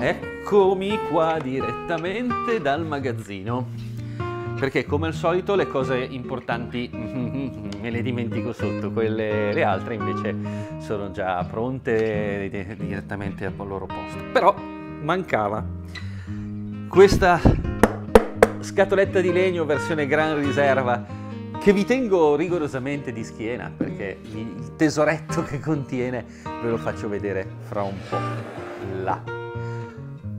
Eccomi qua direttamente dal magazzino. Perché come al solito le cose importanti me le dimentico sotto, quelle le altre invece sono già pronte direttamente al loro posto. Però mancava questa scatoletta di legno versione gran riserva che vi tengo rigorosamente di schiena perché il tesoretto che contiene ve lo faccio vedere fra un po' là.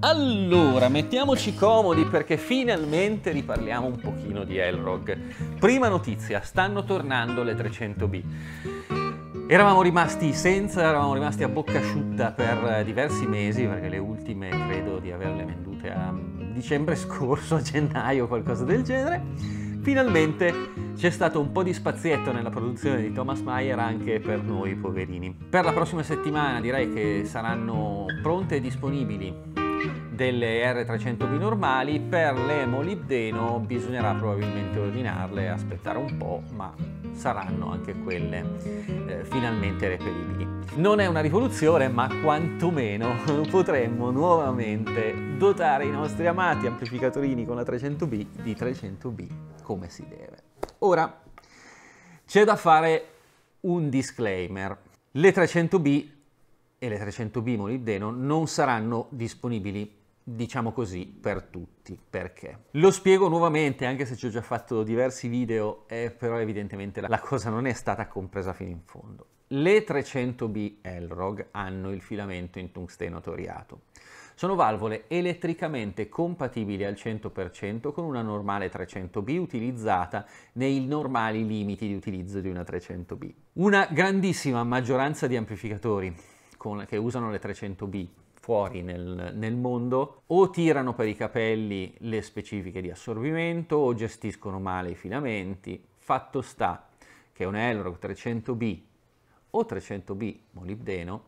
Allora, mettiamoci comodi perché finalmente riparliamo un pochino di Elrog. Prima notizia, stanno tornando le 300B. Eravamo rimasti senza, eravamo rimasti a bocca asciutta per diversi mesi, perché le ultime credo di averle vendute a dicembre scorso, a gennaio, qualcosa del genere. Finalmente c'è stato un po' di spazietto nella produzione di Thomas Mayer anche per noi poverini. Per la prossima settimana direi che saranno pronte e disponibili delle R300B normali, per le molibdeno bisognerà probabilmente ordinarle, aspettare un po', ma saranno anche quelle eh, finalmente reperibili. Non è una rivoluzione, ma quantomeno potremmo nuovamente dotare i nostri amati amplificatorini con la 300B di 300B come si deve. Ora, c'è da fare un disclaimer. Le 300B e le 300B molibdeno non saranno disponibili diciamo così, per tutti. Perché? Lo spiego nuovamente, anche se ci ho già fatto diversi video, eh, però evidentemente la cosa non è stata compresa fino in fondo. Le 300B Elrog hanno il filamento in tungsteno toriato. Sono valvole elettricamente compatibili al 100% con una normale 300B utilizzata nei normali limiti di utilizzo di una 300B. Una grandissima maggioranza di amplificatori con, che usano le 300B fuori nel, nel, mondo o tirano per i capelli le specifiche di assorbimento o gestiscono male i filamenti. Fatto sta che un Elrog 300B o 300B molibdeno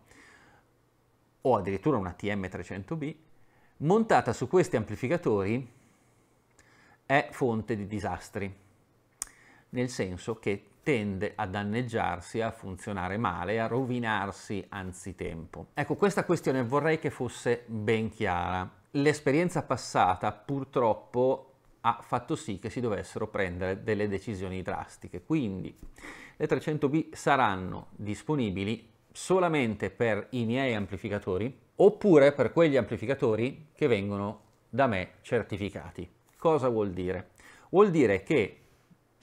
o addirittura una TM300B montata su questi amplificatori è fonte di disastri, nel senso che tende a danneggiarsi, a funzionare male, a rovinarsi anzitempo. Ecco, questa questione vorrei che fosse ben chiara. L'esperienza passata purtroppo ha fatto sì che si dovessero prendere delle decisioni drastiche, quindi le 300B saranno disponibili solamente per i miei amplificatori oppure per quegli amplificatori che vengono da me certificati. Cosa vuol dire? Vuol dire che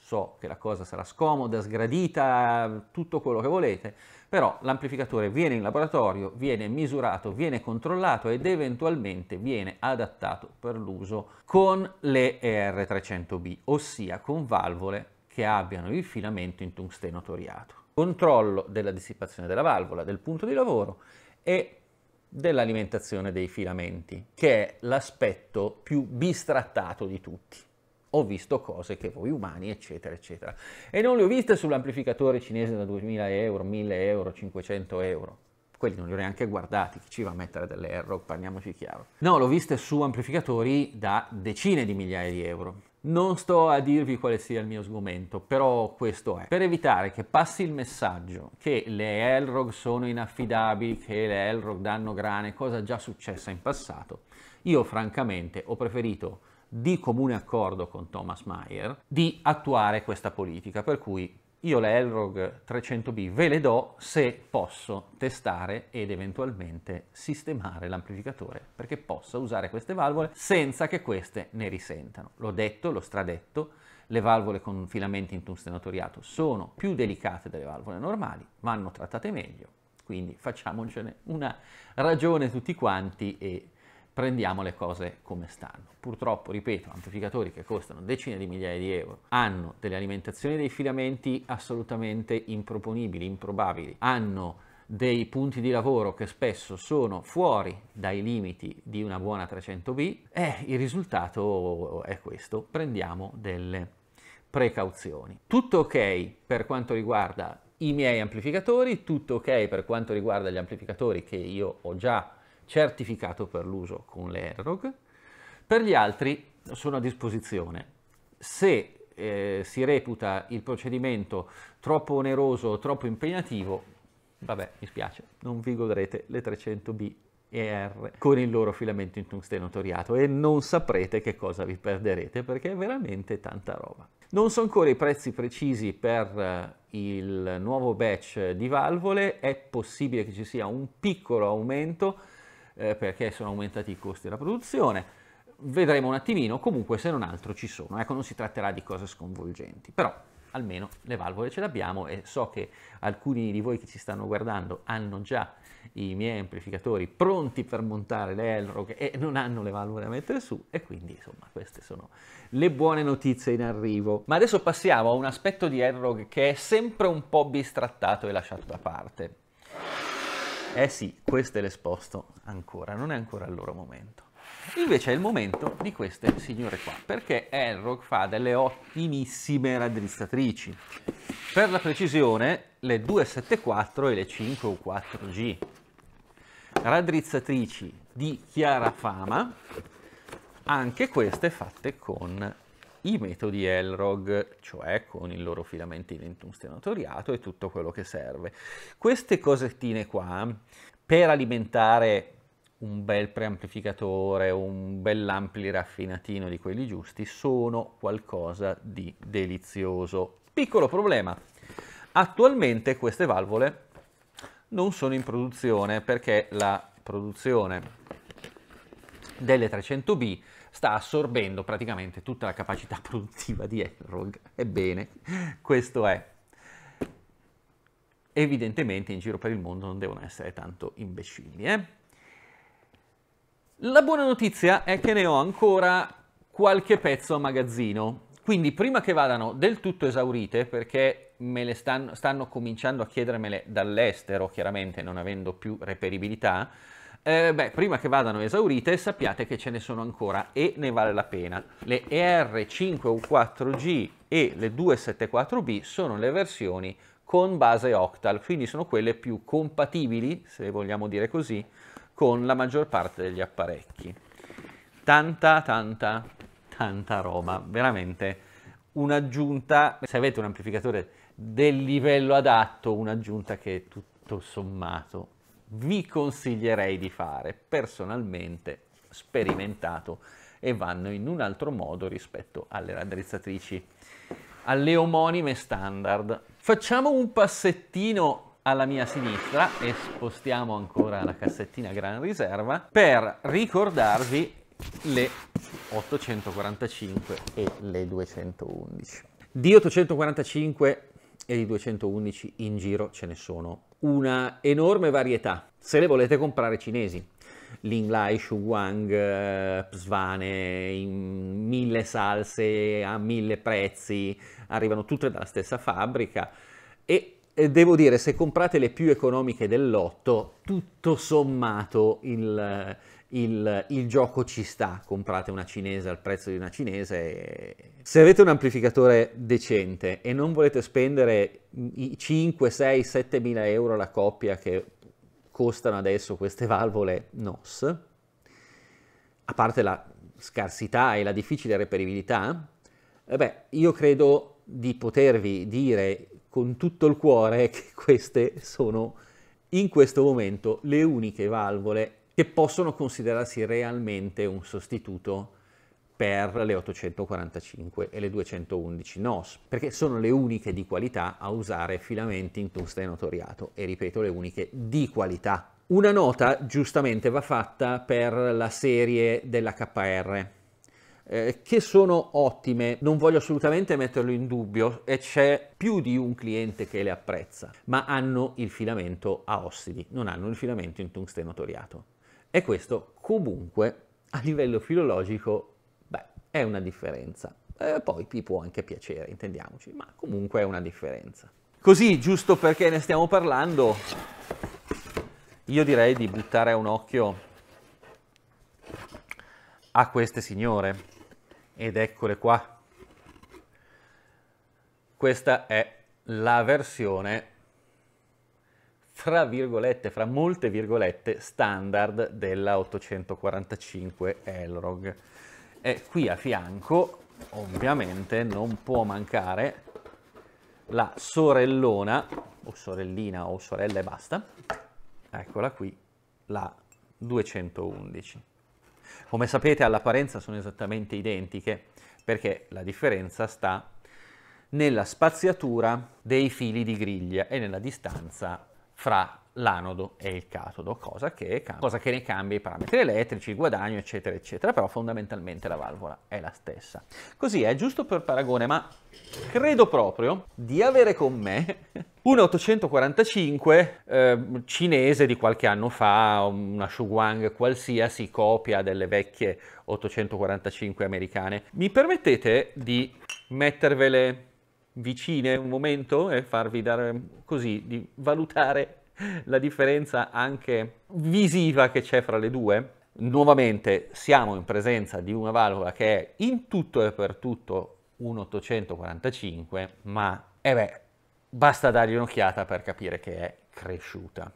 So che la cosa sarà scomoda, sgradita, tutto quello che volete, però l'amplificatore viene in laboratorio, viene misurato, viene controllato ed eventualmente viene adattato per l'uso con le ER300B, ossia con valvole che abbiano il filamento in tungsteno toriato. Controllo della dissipazione della valvola, del punto di lavoro e dell'alimentazione dei filamenti, che è l'aspetto più bistrattato di tutti ho visto cose che voi umani, eccetera, eccetera. E non le ho viste sull'amplificatore cinese da 2000 euro, 1000 euro, 500 euro. Quelli non li ho neanche guardati, chi ci va a mettere delle error, parliamoci chiaro. No, l'ho viste su amplificatori da decine di migliaia di euro. Non sto a dirvi quale sia il mio sgomento, però questo è. Per evitare che passi il messaggio che le Elrog sono inaffidabili, che le Elrog danno grane, cosa già successa in passato, io francamente ho preferito di comune accordo con Thomas Mayer, di attuare questa politica, per cui io le Elrog 300B ve le do se posso testare ed eventualmente sistemare l'amplificatore perché possa usare queste valvole senza che queste ne risentano. L'ho detto, l'ho stradetto, le valvole con filamenti in tungstenatoriato sono più delicate delle valvole normali, vanno trattate meglio, quindi facciamocene una ragione tutti quanti e prendiamo le cose come stanno. Purtroppo, ripeto, amplificatori che costano decine di migliaia di euro hanno delle alimentazioni dei filamenti assolutamente improponibili, improbabili, hanno dei punti di lavoro che spesso sono fuori dai limiti di una buona 300B e il risultato è questo, prendiamo delle precauzioni. Tutto ok per quanto riguarda i miei amplificatori, tutto ok per quanto riguarda gli amplificatori che io ho già certificato per l'uso con le ROG, per gli altri sono a disposizione. Se eh, si reputa il procedimento troppo oneroso, o troppo impegnativo, vabbè, mi spiace, non vi godrete le 300B e R con il loro filamento in tungsteno toriato e non saprete che cosa vi perderete perché è veramente tanta roba. Non so ancora i prezzi precisi per eh, il nuovo batch di valvole, è possibile che ci sia un piccolo aumento eh, perché sono aumentati i costi della produzione. Vedremo un attimino, comunque se non altro ci sono, ecco non si tratterà di cose sconvolgenti, però almeno le valvole ce le abbiamo e so che alcuni di voi che ci stanno guardando hanno già i miei amplificatori pronti per montare le Elrog e non hanno le valvole da mettere su e quindi insomma queste sono le buone notizie in arrivo. Ma adesso passiamo a un aspetto di Elrog che è sempre un po' bistrattato e lasciato da parte eh sì, queste le l'esposto ancora, non è ancora il loro momento. Invece è il momento di queste signore qua, perché Elrog fa delle ottimissime raddrizzatrici. Per la precisione, le 274 e le 5U4G. Raddrizzatrici di chiara fama, anche queste fatte con i metodi Elrog, cioè con il loro filamentino in tungsteno toriato e tutto quello che serve. Queste cosettine qua, per alimentare un bel preamplificatore, un bell'ampli raffinatino di quelli giusti, sono qualcosa di delizioso. Piccolo problema, attualmente queste valvole non sono in produzione perché la produzione delle 300B sta assorbendo praticamente tutta la capacità produttiva di Elrog. Ebbene, questo è. Evidentemente in giro per il mondo non devono essere tanto imbecilli. Eh? La buona notizia è che ne ho ancora qualche pezzo a magazzino. Quindi prima che vadano del tutto esaurite, perché me le stanno, stanno cominciando a chiedermele dall'estero, chiaramente non avendo più reperibilità, eh, beh, prima che vadano esaurite sappiate che ce ne sono ancora e ne vale la pena. Le ER5U4G e le 274B sono le versioni con base Octal, quindi sono quelle più compatibili, se vogliamo dire così, con la maggior parte degli apparecchi. Tanta, tanta, tanta roba, veramente un'aggiunta, se avete un amplificatore del livello adatto, un'aggiunta che tutto sommato vi consiglierei di fare personalmente sperimentato e vanno in un altro modo rispetto alle raddrizzatrici alle omonime standard facciamo un passettino alla mia sinistra e spostiamo ancora la cassettina gran riserva per ricordarvi le 845 e le 211 di 845 e di 211 in giro ce ne sono una enorme varietà. Se le volete comprare cinesi, Ling Lai, Shu Shuguang, eh, Svane, in mille salse, a mille prezzi, arrivano tutte dalla stessa fabbrica e eh, devo dire, se comprate le più economiche del lotto, tutto sommato il il, il, gioco ci sta, comprate una cinese al prezzo di una cinese. E... Se avete un amplificatore decente e non volete spendere i 5, 6, 7 mila euro la coppia che costano adesso queste valvole NOS, a parte la scarsità e la difficile reperibilità, eh beh, io credo di potervi dire con tutto il cuore che queste sono in questo momento le uniche valvole che possono considerarsi realmente un sostituto per le 845 e le 211 NOS, perché sono le uniche di qualità a usare filamenti in tungsteno toriato e ripeto le uniche di qualità. Una nota giustamente va fatta per la serie della KR eh, che sono ottime, non voglio assolutamente metterlo in dubbio e c'è più di un cliente che le apprezza, ma hanno il filamento a ossidi, non hanno il filamento in tungsteno toriato. E questo comunque a livello filologico, beh, è una differenza. Eh, poi ti può anche piacere, intendiamoci, ma comunque è una differenza. Così, giusto perché ne stiamo parlando, io direi di buttare un occhio a queste signore. Ed eccole qua. Questa è la versione fra virgolette, fra molte virgolette, standard della 845 Elrog. E qui a fianco, ovviamente, non può mancare la sorellona, o sorellina o sorella e basta, eccola qui, la 211. Come sapete all'apparenza sono esattamente identiche, perché la differenza sta nella spaziatura dei fili di griglia e nella distanza fra l'anodo e il catodo, cosa che, cosa che, ne cambia i parametri elettrici, il guadagno, eccetera, eccetera, però fondamentalmente la valvola è la stessa. Così è giusto per paragone, ma credo proprio di avere con me un 845 eh, cinese di qualche anno fa, una Shuguang qualsiasi copia delle vecchie 845 americane. Mi permettete di mettervele vicine un momento e farvi dare così, di valutare la differenza anche visiva che c'è fra le due. Nuovamente siamo in presenza di una valvola che è in tutto e per tutto un 845, ma eh beh, basta dargli un'occhiata per capire che è cresciuta.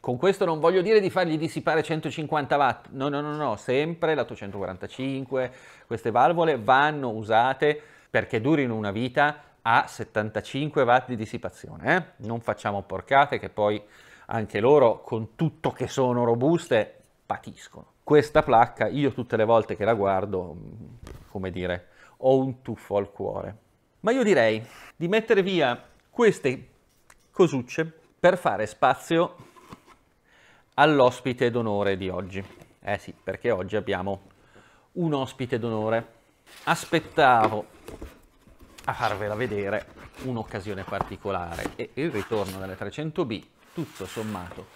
Con questo non voglio dire di fargli dissipare 150 watt, no, no, no, no, sempre l'845, queste valvole vanno usate perché durino una vita a 75 watt di dissipazione. Eh? Non facciamo porcate che poi anche loro, con tutto che sono robuste, patiscono. Questa placca, io tutte le volte che la guardo, mm, come dire, ho un tuffo al cuore. Ma io direi di mettere via queste cosucce per fare spazio all'ospite d'onore di oggi. Eh sì, perché oggi abbiamo un ospite d'onore. Aspettavo a farvela vedere un'occasione particolare e il ritorno delle 300B tutto sommato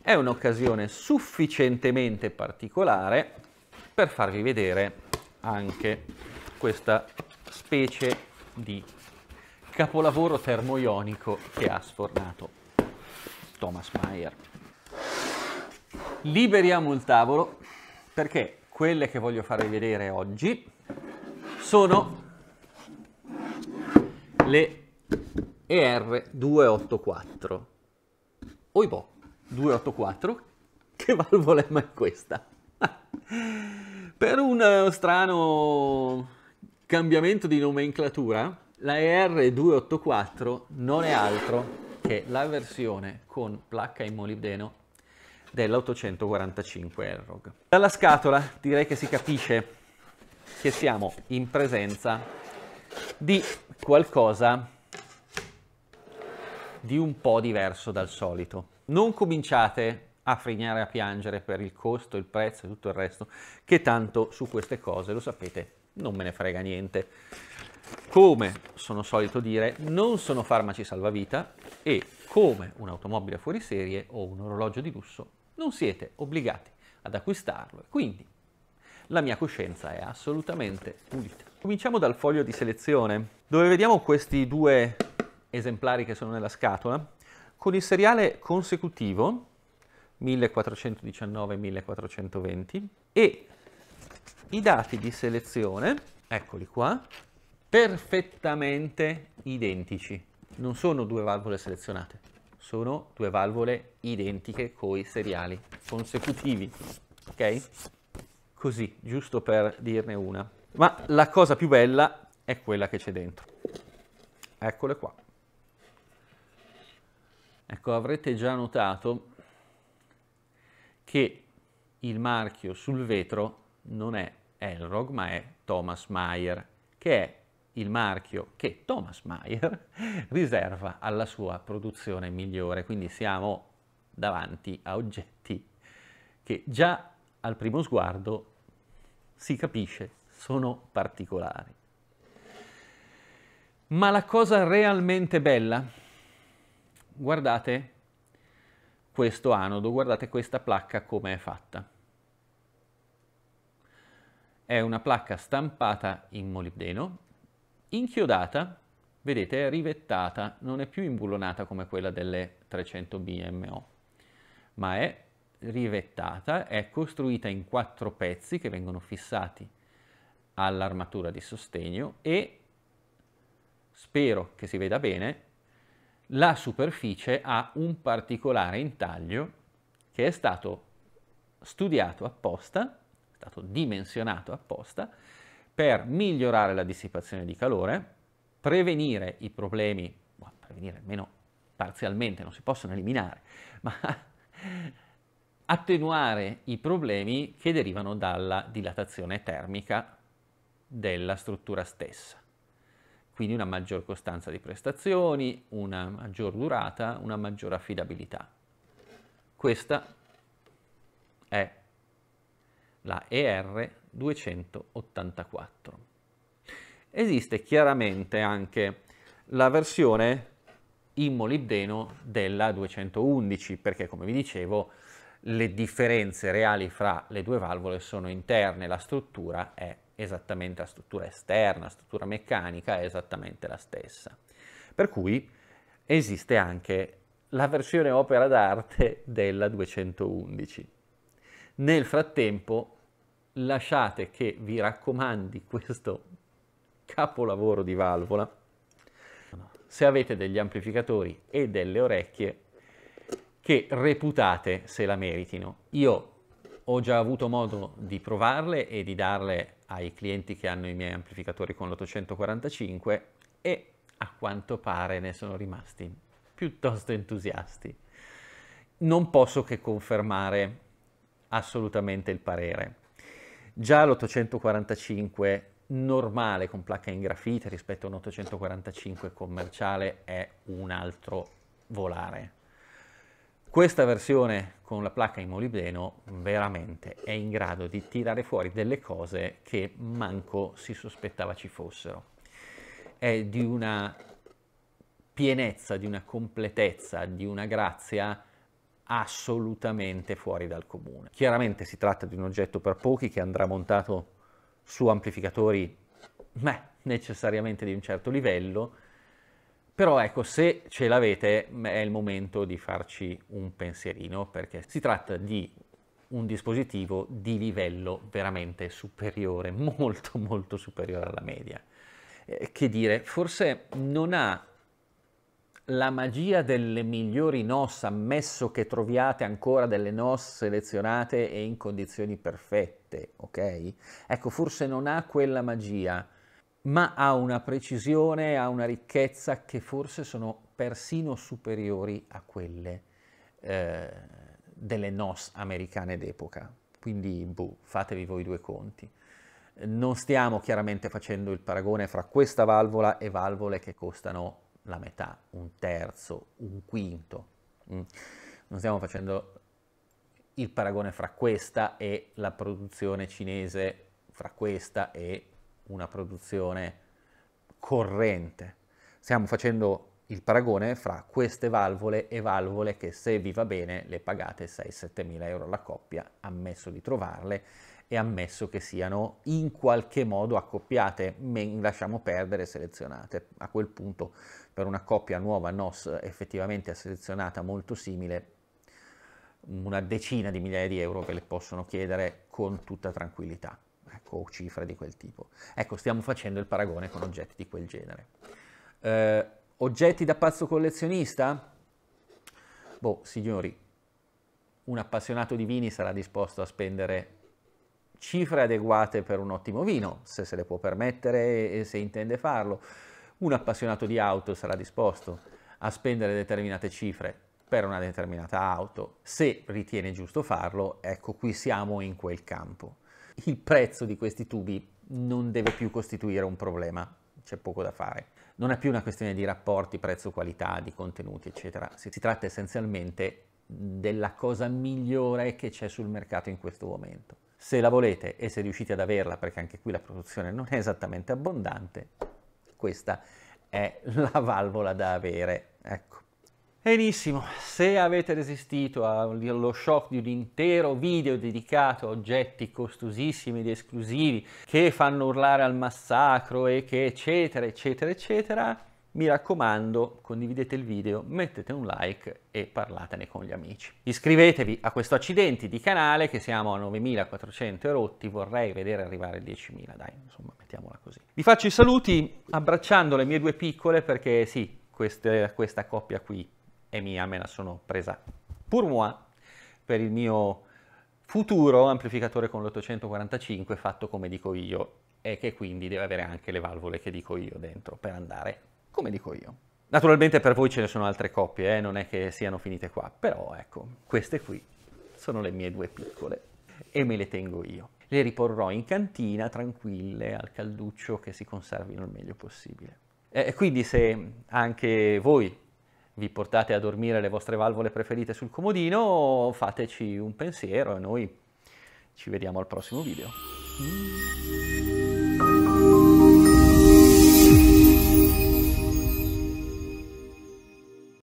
è un'occasione sufficientemente particolare per farvi vedere anche questa specie di capolavoro termoionico che ha sfornato Thomas Meyer. Liberiamo il tavolo perché quelle che voglio farvi vedere oggi sono le ER284. Oibò, 284? Che valvolema è questa? per un eh, strano cambiamento di nomenclatura, la ER284 non è altro che la versione con placca in molibdeno dell'845 Errog. Dalla scatola direi che si capisce che siamo in presenza di qualcosa di un po' diverso dal solito. Non cominciate a frignare a piangere per il costo, il prezzo e tutto il resto, che tanto su queste cose, lo sapete, non me ne frega niente. Come sono solito dire, non sono farmaci salvavita e come un'automobile fuori serie o un orologio di lusso non siete obbligati ad acquistarlo. Quindi la mia coscienza è assolutamente pulita. Cominciamo dal foglio di selezione, dove vediamo questi due esemplari che sono nella scatola, con il seriale consecutivo 1419-1420 e i dati di selezione, eccoli qua, perfettamente identici. Non sono due valvole selezionate, sono due valvole identiche coi seriali consecutivi, ok? Così, giusto per dirne una. Ma la cosa più bella è quella che c'è dentro. Eccole qua. Ecco, avrete già notato che il marchio sul vetro non è Elrog, ma è Thomas Meyer, che è il marchio che Thomas Meyer riserva alla sua produzione migliore. Quindi siamo davanti a oggetti che già al primo sguardo si capisce sono particolari. Ma la cosa realmente bella, guardate questo anodo, guardate questa placca come è fatta. È una placca stampata in molibdeno, inchiodata, vedete, è rivettata, non è più imbullonata come quella delle 300 BMO, ma è rivettata, è costruita in quattro pezzi che vengono fissati all'armatura di sostegno e, spero che si veda bene, la superficie ha un particolare intaglio che è stato studiato apposta, è stato dimensionato apposta, per migliorare la dissipazione di calore, prevenire i problemi, prevenire almeno parzialmente, non si possono eliminare, ma attenuare i problemi che derivano dalla dilatazione termica della struttura stessa. Quindi una maggior costanza di prestazioni, una maggior durata, una maggiore affidabilità. Questa è la ER 284. Esiste chiaramente anche la versione in molibdeno della 211 perché come vi dicevo le differenze reali fra le due valvole sono interne, la struttura è esattamente la struttura esterna, la struttura meccanica è esattamente la stessa. Per cui esiste anche la versione opera d'arte della 211. Nel frattempo lasciate che vi raccomandi questo capolavoro di valvola se avete degli amplificatori e delle orecchie che reputate se la meritino. Io ho già avuto modo di provarle e di darle ai clienti che hanno i miei amplificatori con l'845 e a quanto pare ne sono rimasti piuttosto entusiasti. Non posso che confermare assolutamente il parere. Già l'845 normale con placca in grafite rispetto a un 845 commerciale è un altro volare questa versione con la placca in molibdeno veramente è in grado di tirare fuori delle cose che manco si sospettava ci fossero. È di una pienezza, di una completezza, di una grazia assolutamente fuori dal comune. Chiaramente si tratta di un oggetto per pochi che andrà montato su amplificatori beh, necessariamente di un certo livello, però ecco, se ce l'avete è il momento di farci un pensierino perché si tratta di un dispositivo di livello veramente superiore, molto molto superiore alla media. Eh, che dire, forse non ha la magia delle migliori NOS, ammesso che troviate ancora delle NOS selezionate e in condizioni perfette, ok? Ecco, forse non ha quella magia, ma ha una precisione, ha una ricchezza che forse sono persino superiori a quelle eh, delle NOS americane d'epoca. Quindi, boh, fatevi voi due conti. Non stiamo chiaramente facendo il paragone fra questa valvola e valvole che costano la metà, un terzo, un quinto. Mm. Non stiamo facendo il paragone fra questa e la produzione cinese, fra questa e una produzione corrente. Stiamo facendo il paragone fra queste valvole e valvole che se vi va bene le pagate 6-7 mila euro la coppia, ammesso di trovarle e ammesso che siano in qualche modo accoppiate, men lasciamo perdere selezionate. A quel punto per una coppia nuova NOS effettivamente selezionata molto simile, una decina di migliaia di euro ve le possono chiedere con tutta tranquillità o cifre di quel tipo. Ecco, stiamo facendo il paragone con oggetti di quel genere. Eh, oggetti da pazzo collezionista? Boh, signori, un appassionato di vini sarà disposto a spendere cifre adeguate per un ottimo vino, se se le può permettere e se intende farlo. Un appassionato di auto sarà disposto a spendere determinate cifre per una determinata auto, se ritiene giusto farlo, ecco qui siamo in quel campo il prezzo di questi tubi non deve più costituire un problema, c'è poco da fare. Non è più una questione di rapporti prezzo-qualità, di contenuti, eccetera. Si, tratta essenzialmente della cosa migliore che c'è sul mercato in questo momento. Se la volete e se riuscite ad averla, perché anche qui la produzione non è esattamente abbondante, questa è la valvola da avere. Ecco. Benissimo, se avete resistito allo shock di un intero video dedicato a oggetti costosissimi ed esclusivi che fanno urlare al massacro e che eccetera eccetera eccetera, mi raccomando condividete il video, mettete un like e parlatene con gli amici. Iscrivetevi a questo accidenti di canale che siamo a 9400 rotti, vorrei vedere arrivare 10.000, dai, insomma mettiamola così. Vi faccio i saluti abbracciando le mie due piccole perché sì, queste, questa coppia qui è mia, me la sono presa pour moi per il mio futuro amplificatore con l'845 fatto come dico io e che quindi deve avere anche le valvole che dico io dentro per andare come dico io. Naturalmente per voi ce ne sono altre coppie, eh? non è che siano finite qua, però ecco, queste qui sono le mie due piccole e me le tengo io. Le riporrò in cantina tranquille al calduccio che si conservino il meglio possibile. E quindi se anche voi vi portate a dormire le vostre valvole preferite sul comodino, fateci un pensiero e noi ci vediamo al prossimo video.